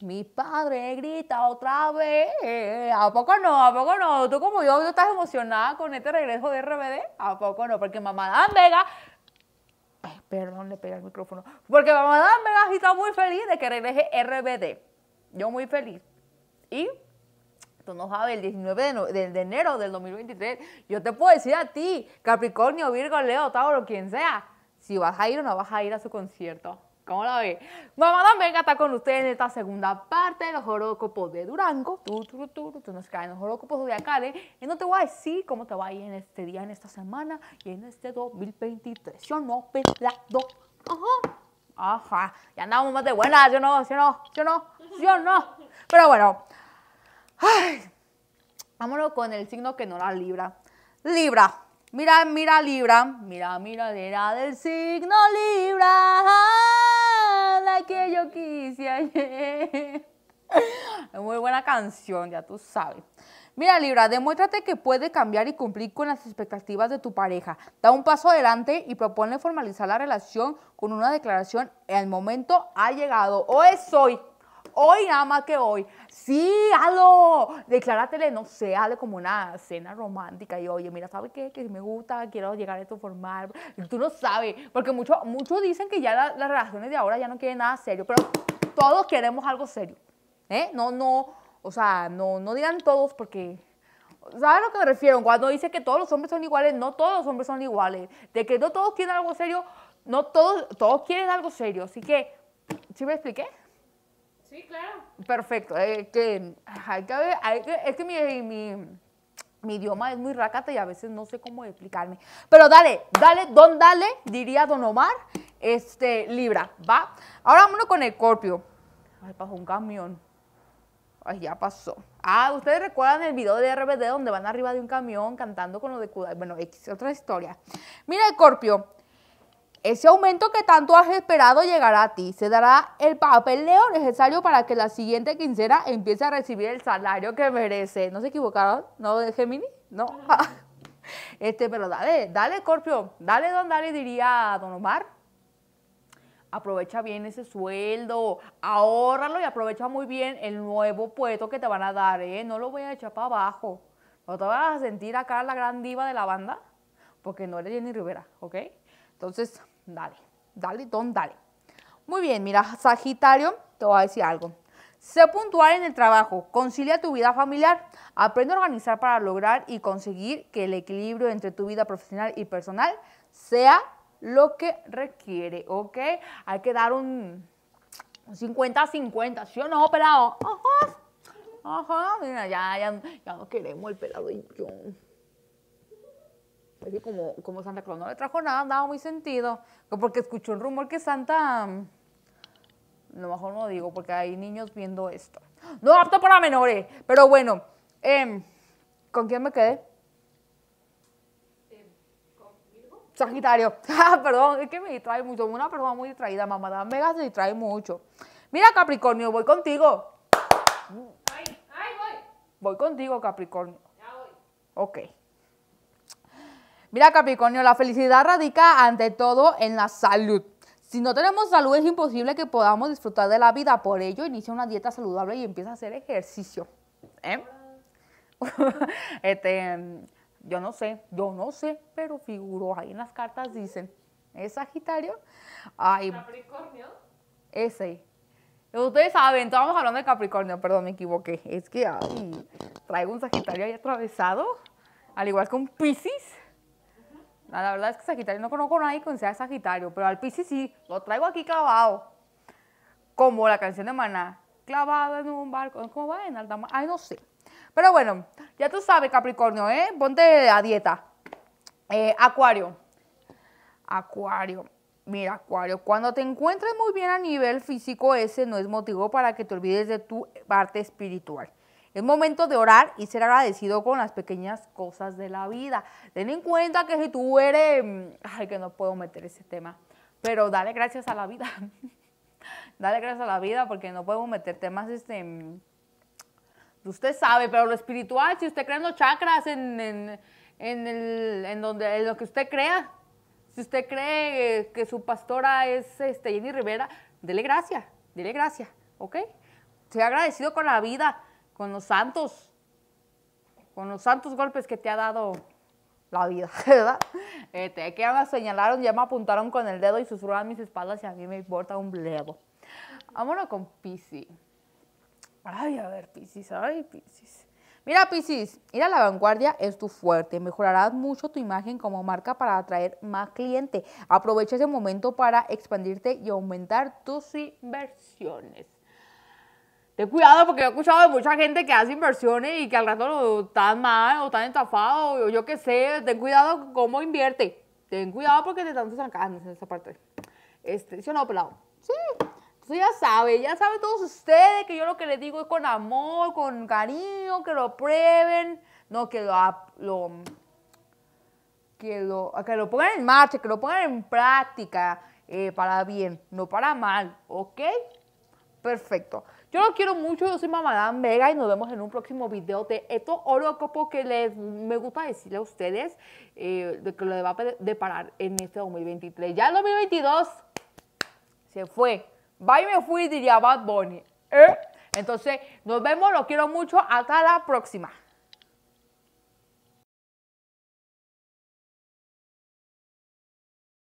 Mi padre grita otra vez. ¿A poco no? ¿A poco no? Tú como yo, ¿tú estás emocionada con este regreso de RBD? ¿A poco no? Porque mamá Dan Vega... perdón, le pegué el micrófono. Porque mamá Vega está muy feliz de que regrese RBD. Yo muy feliz. Y tú no sabes, el 19 de, de, enero del 2023, yo te puedo decir a ti, Capricornio, Virgo, Leo, Tauro, quien sea, si vas a ir o no vas a ir a su concierto. ¿Cómo la ve? Mamá venga está con ustedes en esta segunda parte de los horóscopos de Durango. Tú, tú, tú, tú, nos caen los horóscopos ¿eh? Y no te voy a decir cómo te va a ir en este día, en esta semana y en este 2023. Yo no pelado. Ajá. Ajá. Ya andamos más de buenas. Yo no, yo no, yo no, yo no. Pero bueno. Ay. Vámonos con el signo que no la libra. Libra. Mira, mira, Libra. Mira, mira, era del signo Libra que yo quise Es muy buena canción, ya tú sabes. Mira, Libra, demuéstrate que puede cambiar y cumplir con las expectativas de tu pareja. Da un paso adelante y propone formalizar la relación con una declaración. El momento ha llegado. o es hoy hoy nada más que hoy. Sí, halo, decláratele, no sé, hazle como una cena romántica y oye, mira, ¿sabes qué? Que me gusta, quiero llegar a esto formal. Tú no sabes, porque muchos mucho dicen que ya las relaciones de ahora ya no quieren nada serio, pero todos queremos algo serio. ¿eh? No, no, o sea, no, no digan todos porque ¿sabes a lo que me refiero? Cuando dice que todos los hombres son iguales, no todos los hombres son iguales. De que no todos quieren algo serio, no todos, todos quieren algo serio. Así que, ¿sí me expliqué? Sí, claro. Perfecto. Eh, que, que, es que mi, idioma es muy racata y a veces no sé cómo explicarme. Pero dale, dale, don dale, diría don Omar, este, Libra, ¿va? Ahora vámonos con el Corpio. Ay, pasó un camión. Ay, ya pasó. Ah, ustedes recuerdan el video de RBD donde van arriba de un camión cantando con lo de Kudai. Bueno, X, otra historia. Mira, el Corpio, ese aumento que tanto has esperado llegará a ti. Se dará el papeleo necesario para que la siguiente quincena empiece a recibir el salario que merece. ¿No se equivocaron? ¿No, Gemini? No. este, pero dale, dale, Scorpio. Dale, don, dale, diría don Omar. Aprovecha bien ese sueldo, ahorralo y aprovecha muy bien el nuevo puesto que te van a dar, ¿eh? No lo voy a echar para abajo. No te vas a sentir acá la gran diva de la banda, porque no eres Jenny Rivera, ¿ok? Entonces, dale, dale, don, dale. Muy bien, mira, Sagitario, te voy a decir algo. Sé puntual en el trabajo, concilia tu vida familiar, aprende a organizar para lograr y conseguir que el equilibrio entre tu vida profesional y personal sea lo que requiere, ¿ok? Hay que dar un 50-50, ¿sí o no, pelado? Ajá, ajá, mira, ya, ya, ya no queremos el pelado y yo. Así pues, como, como Santa Claus no le trajo nada, andaba muy sentido, porque escuchó un rumor que Santa, mm, a lo mejor no digo, porque hay niños viendo esto. No apto para menores, pero bueno, em, ¿con quién me quedé? Sagitario, ah, perdón, es que me distrae mucho, una persona muy distraída, mamá, mega se distrae mucho. Mira Capricornio, voy contigo. Ay, ay, voy. Voy contigo Capricornio. Ya voy. Ok. Mira Capricornio, la felicidad radica ante todo en la salud. Si no tenemos salud es imposible que podamos disfrutar de la vida, por ello inicia una dieta saludable y empieza a hacer ejercicio. ¿eh? este, mm, yo no sé, yo no sé, pero figuro. ahí en las cartas dicen, ¿es Sagitario? Ay, Capricornio. Ese. Ustedes saben, estamos hablando de Capricornio, perdón, me equivoqué. Es que traigo un Sagitario ahí atravesado, al igual que un Pisces. La verdad es que Sagitario no conozco a nadie que sea Sagitario, pero al Piscis sí, lo traigo aquí clavado. Como la canción de Maná, clavado en un barco, ¿cómo va? En alta ay, no sé. Pero bueno, ya tú sabes, Capricornio, ¿eh? Ponte a dieta. Eh, acuario. Acuario. Mira, Acuario, cuando te encuentres muy bien a nivel físico, ese no es motivo para que te olvides de tu parte espiritual. Es momento de orar y ser agradecido con las pequeñas cosas de la vida. Ten en cuenta que si tú eres, mm, ay, que no puedo meter ese tema, pero dale gracias a la vida. dale gracias a la vida porque no podemos meter temas, este, mm, usted sabe, pero lo espiritual, si usted cree en los chakras, en, donde, lo que usted crea, si usted cree que su pastora es este, Jenny Rivera, dele gracias, dele gracias, ¿ok? Sea agradecido con la vida con los santos, con los santos golpes que te ha dado la vida, ¿verdad? Este, que me señalaron, ya me apuntaron con el dedo y susurraron mis espaldas y a mí me importa un bledo. Vámonos con Piscis. Ay, a ver, Piscis, ay, Piscis. Mira, Piscis, ir a la vanguardia es tu fuerte. Mejorarás mucho tu imagen como marca para atraer más clientes. Aprovecha ese momento para expandirte y aumentar tus inversiones ten cuidado porque he escuchado de mucha gente que hace inversiones y que al rato lo están mal o están estafados o yo qué sé, ten cuidado cómo invierte. Ten cuidado porque te están sacando en esa parte. Este, ¿Sí o no, pelado? Sí. Entonces ya sabe, ya saben todos ustedes que yo lo que les digo es con amor, con cariño, que lo prueben, no, que lo, que lo, que lo pongan en marcha, que lo pongan en práctica eh, para bien, no para mal, ¿ok? Perfecto. Yo lo quiero mucho, yo soy Mamadán Vega y nos vemos en un próximo video de estos orocopo que les, me gusta decirle a ustedes eh, de que lo va a deparar en este 2023. Ya el 2022 se fue. Bye me fui, diría Bad Bunny. ¿eh? Entonces, nos vemos, lo quiero mucho. Hasta la próxima.